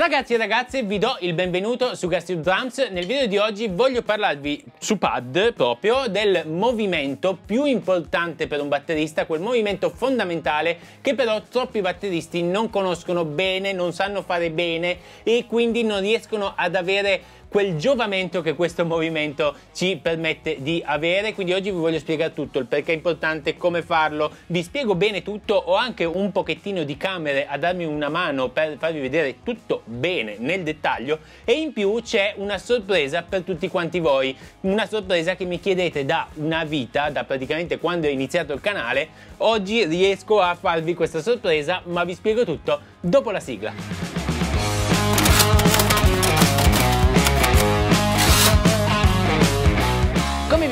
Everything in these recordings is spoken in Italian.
Ragazzi e ragazze, vi do il benvenuto su Gastric Drums. Nel video di oggi voglio parlarvi su pad proprio del movimento più importante per un batterista, quel movimento fondamentale che però troppi batteristi non conoscono bene, non sanno fare bene e quindi non riescono ad avere quel giovamento che questo movimento ci permette di avere. Quindi oggi vi voglio spiegare tutto, il perché è importante, come farlo, vi spiego bene tutto, ho anche un pochettino di camere a darmi una mano per farvi vedere tutto bene nel dettaglio e in più c'è una sorpresa per tutti quanti voi, una sorpresa che mi chiedete da una vita, da praticamente quando è iniziato il canale, oggi riesco a farvi questa sorpresa ma vi spiego tutto dopo la sigla.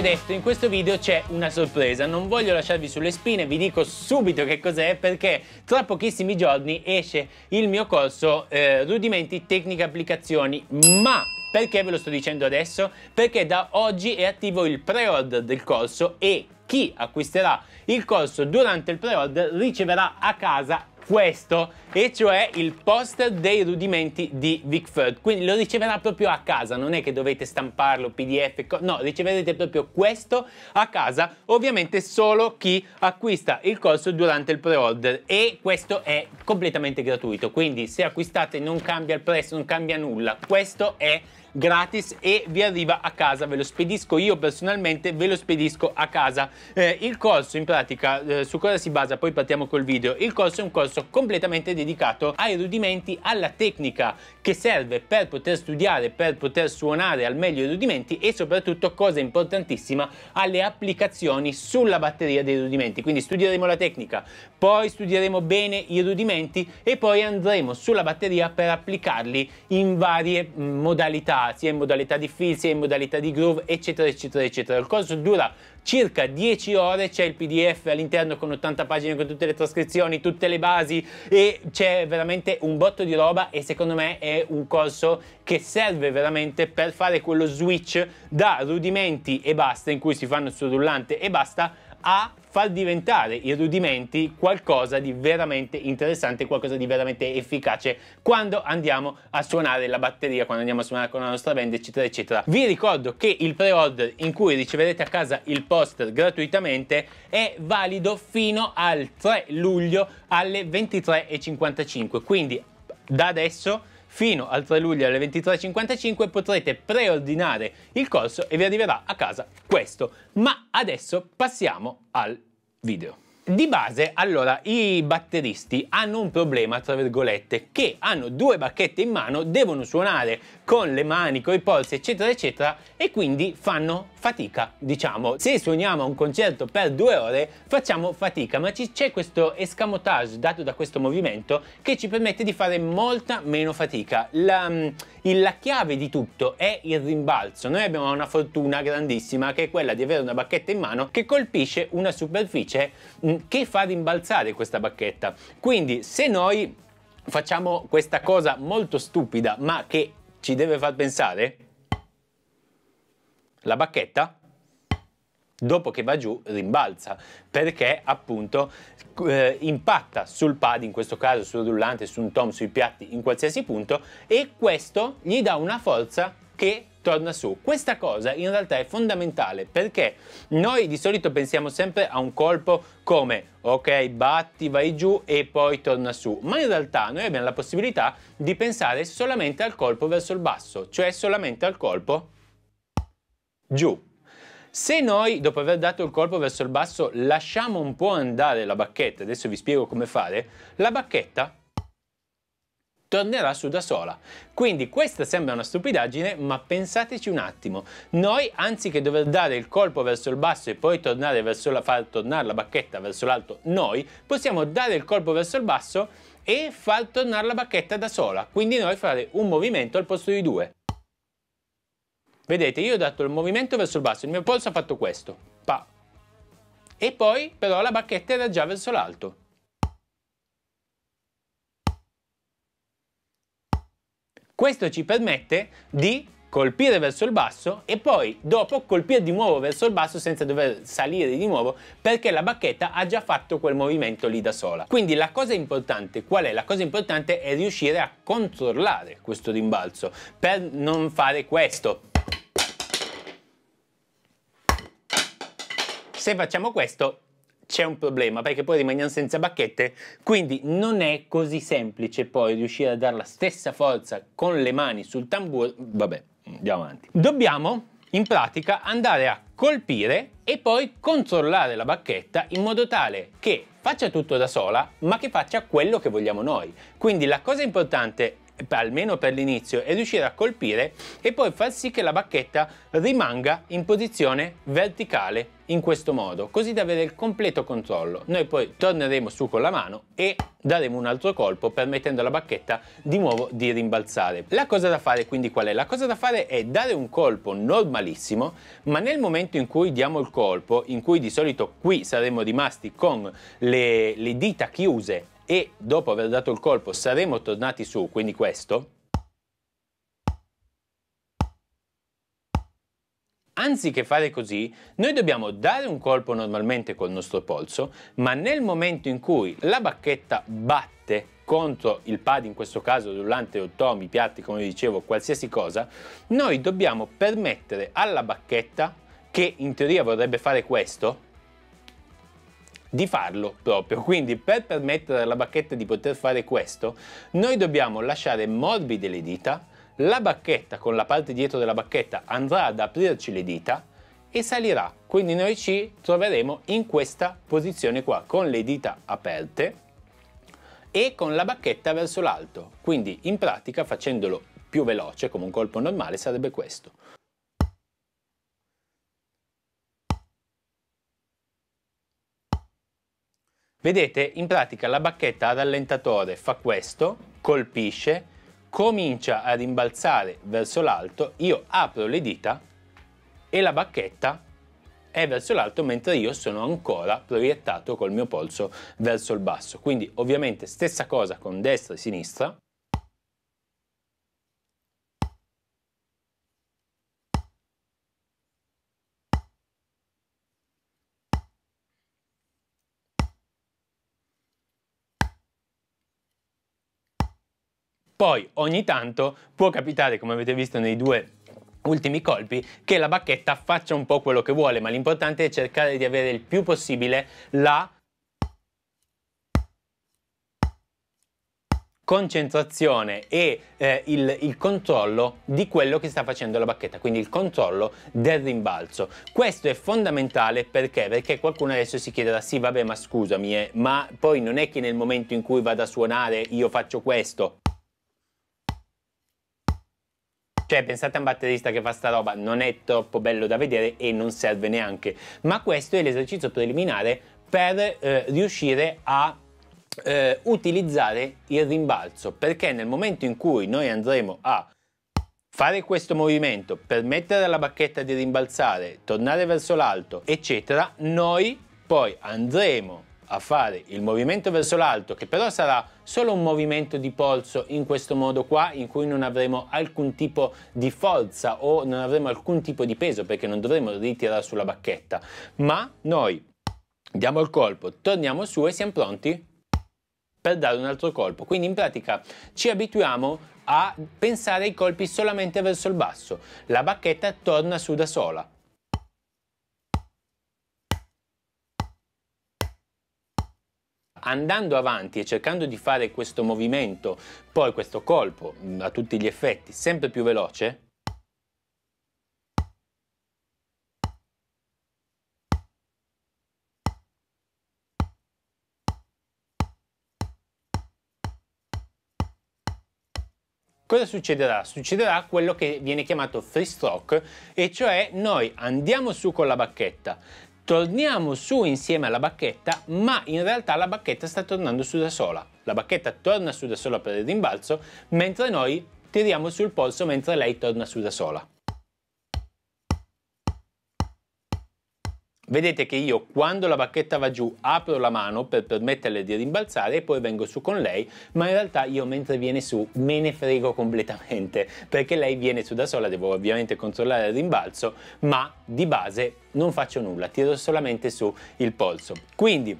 ho detto, in questo video c'è una sorpresa. Non voglio lasciarvi sulle spine, vi dico subito che cos'è perché tra pochissimi giorni esce il mio corso eh, Rudimenti Tecnica Applicazioni, ma perché ve lo sto dicendo adesso? Perché da oggi è attivo il pre-order del corso e chi acquisterà il corso durante il pre-order riceverà a casa questo, e cioè il poster dei rudimenti di Vic Quindi lo riceverà proprio a casa, non è che dovete stamparlo PDF, no, riceverete proprio questo a casa, ovviamente solo chi acquista il corso durante il pre-order e questo è completamente gratuito. Quindi se acquistate non cambia il prezzo, non cambia nulla. Questo è gratis e vi arriva a casa, ve lo spedisco io personalmente, ve lo spedisco a casa. Eh, il corso in pratica eh, su cosa si basa? Poi partiamo col video. Il corso è un corso completamente dedicato ai rudimenti, alla tecnica che serve per poter studiare, per poter suonare al meglio i rudimenti e soprattutto, cosa importantissima, alle applicazioni sulla batteria dei rudimenti. Quindi studieremo la tecnica, poi studieremo bene i rudimenti e poi andremo sulla batteria per applicarli in varie mm, modalità sia in modalità di fill, sia in modalità di groove, eccetera, eccetera, eccetera. Il corso dura circa 10 ore, c'è il PDF all'interno con 80 pagine con tutte le trascrizioni, tutte le basi e c'è veramente un botto di roba e secondo me è un corso che serve veramente per fare quello switch da rudimenti e basta in cui si fanno sul rullante e basta a far diventare i rudimenti qualcosa di veramente interessante, qualcosa di veramente efficace quando andiamo a suonare la batteria, quando andiamo a suonare con la nostra band, eccetera, eccetera. Vi ricordo che il pre-order in cui riceverete a casa il poster gratuitamente è valido fino al 3 luglio alle 23.55, quindi da adesso fino al 3 luglio alle 23.55 potrete preordinare il corso e vi arriverà a casa questo. Ma adesso passiamo al video. Di base, allora, i batteristi hanno un problema, tra virgolette, che hanno due bacchette in mano, devono suonare con le mani, con i polsi, eccetera, eccetera, e quindi fanno fatica, diciamo. Se suoniamo un concerto per due ore, facciamo fatica, ma c'è questo escamotage dato da questo movimento che ci permette di fare molta meno fatica. La, mm, la chiave di tutto è il rimbalzo. Noi abbiamo una fortuna grandissima che è quella di avere una bacchetta in mano che colpisce una superficie mm, che fa rimbalzare questa bacchetta. Quindi se noi facciamo questa cosa molto stupida ma che ci deve far pensare la bacchetta dopo che va giù rimbalza perché appunto eh, impatta sul pad in questo caso sul rullante su un tom sui piatti in qualsiasi punto e questo gli dà una forza che torna su. Questa cosa in realtà è fondamentale perché noi di solito pensiamo sempre a un colpo come ok batti, vai giù e poi torna su, ma in realtà noi abbiamo la possibilità di pensare solamente al colpo verso il basso, cioè solamente al colpo giù. Se noi, dopo aver dato il colpo verso il basso, lasciamo un po' andare la bacchetta, adesso vi spiego come fare, la bacchetta tornerà su da sola. Quindi questa sembra una stupidaggine, ma pensateci un attimo. Noi, anziché dover dare il colpo verso il basso e poi tornare la, far tornare la bacchetta verso l'alto, noi possiamo dare il colpo verso il basso e far tornare la bacchetta da sola. Quindi noi fare un movimento al posto di due. Vedete, io ho dato il movimento verso il basso, il mio polso ha fatto questo. Pa. E poi però la bacchetta era già verso l'alto. Questo ci permette di colpire verso il basso e poi dopo colpire di nuovo verso il basso senza dover salire di nuovo perché la bacchetta ha già fatto quel movimento lì da sola. Quindi la cosa importante qual è? La cosa importante è riuscire a controllare questo rimbalzo per non fare questo. Se facciamo questo c'è un problema perché poi rimaniamo senza bacchette, quindi non è così semplice poi riuscire a dare la stessa forza con le mani sul tamburo, vabbè, andiamo avanti. Dobbiamo in pratica andare a colpire e poi controllare la bacchetta in modo tale che faccia tutto da sola ma che faccia quello che vogliamo noi. Quindi la cosa importante almeno per l'inizio, e riuscire a colpire e poi far sì che la bacchetta rimanga in posizione verticale in questo modo, così da avere il completo controllo. Noi poi torneremo su con la mano e daremo un altro colpo permettendo alla bacchetta di nuovo di rimbalzare. La cosa da fare quindi qual è? La cosa da fare è dare un colpo normalissimo, ma nel momento in cui diamo il colpo, in cui di solito qui saremmo rimasti con le, le dita chiuse e dopo aver dato il colpo saremo tornati su, quindi questo, anziché fare così, noi dobbiamo dare un colpo normalmente col nostro polso, ma nel momento in cui la bacchetta batte contro il pad, in questo caso rullante o tomi, piatti, come dicevo, qualsiasi cosa, noi dobbiamo permettere alla bacchetta, che in teoria vorrebbe fare questo, di farlo proprio. Quindi per permettere alla bacchetta di poter fare questo, noi dobbiamo lasciare morbide le dita, la bacchetta con la parte dietro della bacchetta andrà ad aprirci le dita e salirà. Quindi noi ci troveremo in questa posizione qua, con le dita aperte e con la bacchetta verso l'alto. Quindi in pratica facendolo più veloce, come un colpo normale, sarebbe questo. Vedete, in pratica la bacchetta ad allentatore fa questo, colpisce, comincia a rimbalzare verso l'alto, io apro le dita e la bacchetta è verso l'alto mentre io sono ancora proiettato col mio polso verso il basso. Quindi ovviamente stessa cosa con destra e sinistra. Poi ogni tanto può capitare, come avete visto nei due ultimi colpi che la bacchetta faccia un po' quello che vuole, ma l'importante è cercare di avere il più possibile la concentrazione e eh, il, il, controllo di quello che sta facendo la bacchetta, quindi il controllo del rimbalzo. Questo è fondamentale perché? Perché qualcuno adesso si chiederà sì vabbè ma scusami eh, ma poi non è che nel momento in cui vado a suonare io faccio questo cioè, pensate a un batterista che fa sta roba, non è troppo bello da vedere e non serve neanche. Ma questo è l'esercizio preliminare per eh, riuscire a eh, utilizzare il rimbalzo, perché nel momento in cui noi andremo a fare questo movimento, permettere alla bacchetta di rimbalzare, tornare verso l'alto, eccetera, noi poi andremo a fare il movimento verso l'alto, che però sarà solo un movimento di polso in questo modo qua, in cui non avremo alcun tipo di forza o non avremo alcun tipo di peso, perché non dovremo ritirare sulla bacchetta, ma noi diamo il colpo, torniamo su e siamo pronti per dare un altro colpo. Quindi in pratica ci abituiamo a pensare ai colpi solamente verso il basso. La bacchetta torna su da sola. andando avanti e cercando di fare questo movimento, poi questo colpo mm, a tutti gli effetti sempre più veloce, cosa succederà? Succederà quello che viene chiamato free stroke, e cioè noi andiamo su con la bacchetta, torniamo su insieme alla bacchetta, ma in realtà la bacchetta sta tornando su da sola. La bacchetta torna su da sola per il rimbalzo, mentre noi tiriamo sul polso mentre lei torna su da sola. Vedete che io quando la bacchetta va giù apro la mano per permetterle di rimbalzare e poi vengo su con lei, ma in realtà io mentre viene su me ne frego completamente perché lei viene su da sola, devo ovviamente controllare il rimbalzo, ma di base non faccio nulla, tiro solamente su il polso. Quindi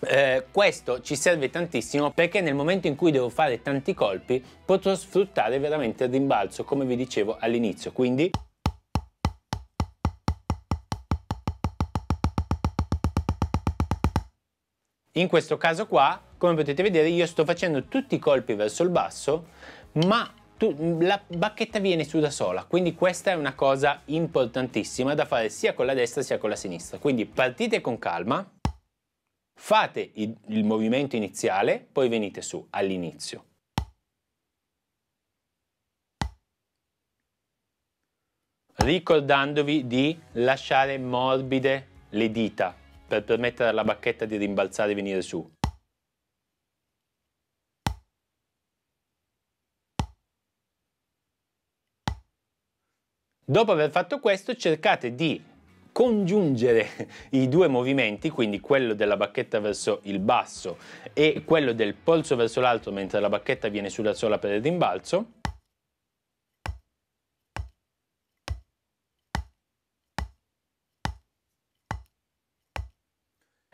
eh, questo ci serve tantissimo perché nel momento in cui devo fare tanti colpi potrò sfruttare veramente il rimbalzo come vi dicevo all'inizio, quindi In questo caso qua, come potete vedere, io sto facendo tutti i colpi verso il basso, ma tu, la bacchetta viene su da sola, quindi questa è una cosa importantissima da fare sia con la destra sia con la sinistra. Quindi partite con calma, fate il, il movimento iniziale, poi venite su all'inizio. Ricordandovi di lasciare morbide le dita per permettere alla bacchetta di rimbalzare e venire su. Dopo aver fatto questo cercate di congiungere i due movimenti, quindi quello della bacchetta verso il basso e quello del polso verso l'alto mentre la bacchetta viene sulla sola per il rimbalzo,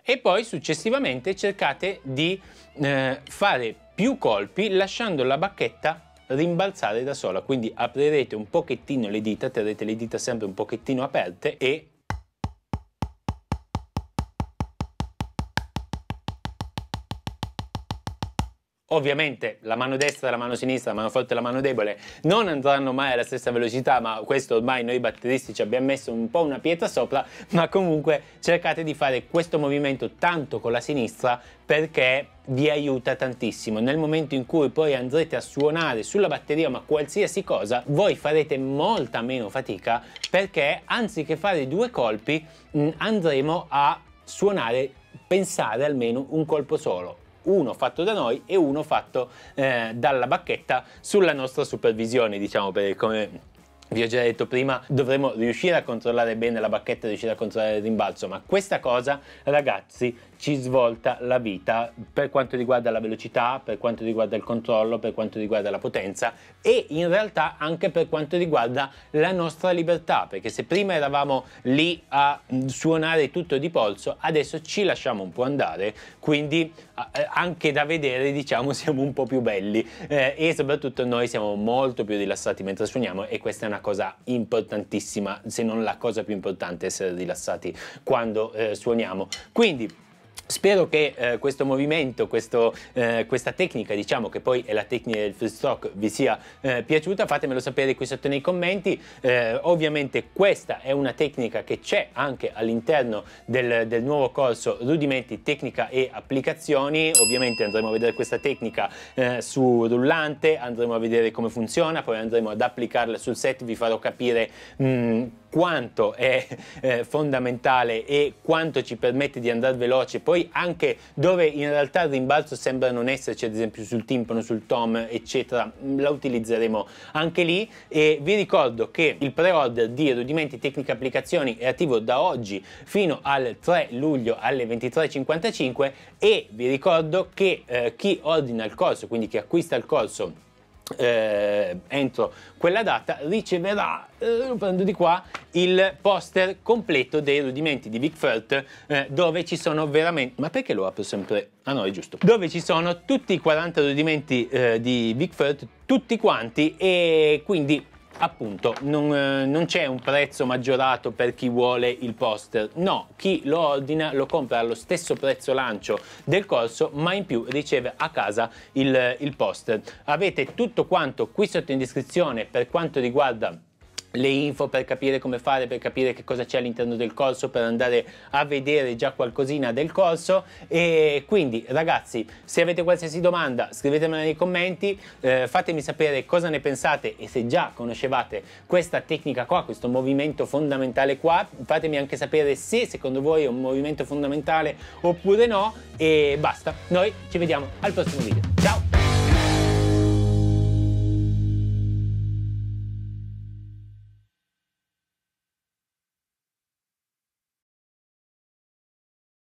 e poi successivamente cercate di eh, fare più colpi lasciando la bacchetta rimbalzare da sola quindi aprirete un pochettino le dita terrete le dita sempre un pochettino aperte e Ovviamente la mano destra, e la mano sinistra, la mano forte e la mano debole non andranno mai alla stessa velocità, ma questo ormai noi batteristi ci abbiamo messo un po' una pietra sopra, ma comunque cercate di fare questo movimento tanto con la sinistra perché vi aiuta tantissimo. Nel momento in cui poi andrete a suonare sulla batteria ma qualsiasi cosa, voi farete molta meno fatica perché anziché fare due colpi mm, andremo a suonare, pensare almeno un colpo solo uno fatto da noi e uno fatto eh, dalla bacchetta sulla nostra supervisione, diciamo, per, come vi ho già detto prima, dovremo riuscire a controllare bene la bacchetta riuscire a controllare il rimbalzo, ma questa cosa, ragazzi, ci svolta la vita per quanto riguarda la velocità, per quanto riguarda il controllo, per quanto riguarda la potenza e in realtà anche per quanto riguarda la nostra libertà, perché se prima eravamo lì a suonare tutto di polso, adesso ci lasciamo un po' andare, quindi eh, anche da vedere diciamo siamo un po' più belli eh, e soprattutto noi siamo molto più rilassati mentre suoniamo e questa è una cosa importantissima, se non la cosa più importante, essere rilassati quando eh, suoniamo. Quindi Spero che eh, questo movimento, questo, eh, questa tecnica, diciamo che poi è la tecnica del full stock, vi sia eh, piaciuta. Fatemelo sapere qui sotto nei commenti. Eh, ovviamente questa è una tecnica che c'è anche all'interno del, del, nuovo corso Rudimenti, Tecnica e Applicazioni. Ovviamente andremo a vedere questa tecnica eh, su rullante, andremo a vedere come funziona, poi andremo ad applicarla sul set, vi farò capire... Mh, mm, quanto è eh, fondamentale e quanto ci permette di andare veloce, poi anche dove in realtà il rimbalzo sembra non esserci, ad esempio sul timpano, sul tom, eccetera, mm, la utilizzeremo anche lì e vi ricordo che il pre-order di Rudimenti Tecnica Applicazioni è attivo da oggi fino al 3 luglio alle 23.55 e vi ricordo che eh, chi ordina il corso, quindi chi acquista il corso eh, entro quella data riceverà, eh, lo prendo di qua, il poster completo dei rudimenti di Vic Firth eh, dove ci sono veramente... Ma perché lo apro sempre? Ah no, è giusto. Dove ci sono tutti i 40 rudimenti eh, di Vic Firth, tutti quanti e quindi appunto non, eh, non c'è un prezzo maggiorato per chi vuole il poster no chi lo ordina lo compra allo stesso prezzo lancio del corso ma in più riceve a casa il, il poster avete tutto quanto qui sotto in descrizione per quanto riguarda le info per capire come fare, per capire che cosa c'è all'interno del corso, per andare a vedere già qualcosina del corso e quindi ragazzi se avete qualsiasi domanda scrivetemela nei commenti, eh, fatemi sapere cosa ne pensate e se già conoscevate questa tecnica qua, questo movimento fondamentale qua, fatemi anche sapere se secondo voi è un movimento fondamentale oppure no e basta, noi ci vediamo al prossimo video, ciao!